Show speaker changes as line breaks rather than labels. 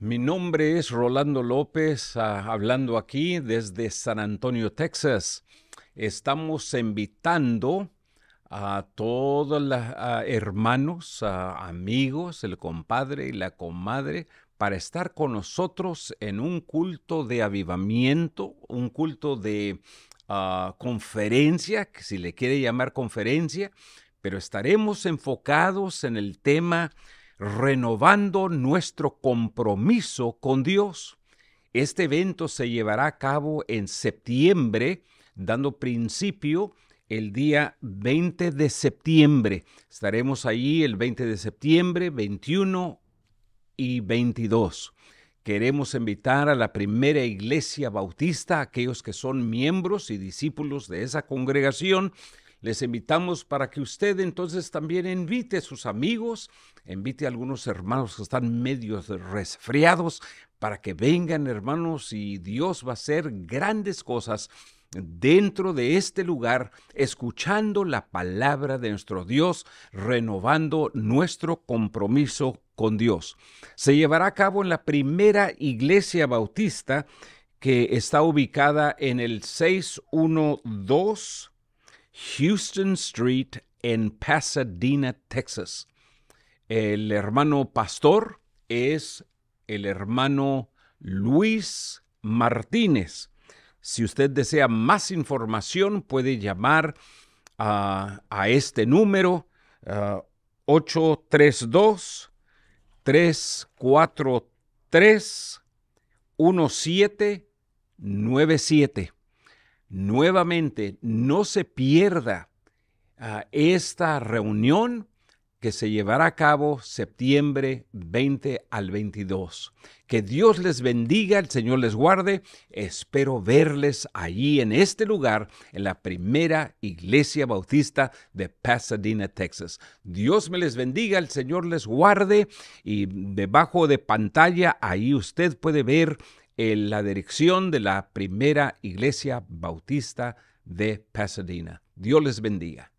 Mi nombre es Rolando López, ah, hablando aquí desde San Antonio, Texas. Estamos invitando a todos los ah, hermanos, ah, amigos, el compadre y la comadre, para estar con nosotros en un culto de avivamiento, un culto de conferencia, que si le quiere llamar conferencia, pero estaremos enfocados en el tema renovando nuestro compromiso con Dios. Este evento se llevará a cabo en septiembre, dando principio el día 20 de septiembre. Estaremos allí el 20 de septiembre, 21 y 22. Queremos invitar a la primera iglesia bautista, aquellos que son miembros y discípulos de esa congregación, les invitamos para que usted entonces también invite a sus amigos, invite a algunos hermanos que están medio resfriados para que vengan hermanos y Dios va a hacer grandes cosas dentro de este lugar, escuchando la palabra de nuestro Dios, renovando nuestro compromiso con Dios. Se llevará a cabo en la primera iglesia bautista que está ubicada en el 612 Houston Street en Pasadena, Texas. El hermano pastor es el hermano Luis Martínez. Si usted desea más información, puede llamar a este número 832-343-1797. Uh, nuevamente no se pierda ah, esta reunión que se llevará a cabo septiembre 20 al 22. Que Dios les bendiga, el Señor les guarde. Espero verles allí en este lugar, en la primera iglesia bautista de Pasadena, Texas. Dios me les bendiga, el Señor les guarde y debajo de pantalla ahí usted puede ver en la dirección de la primera iglesia bautista de Pasadena. Dios les bendiga.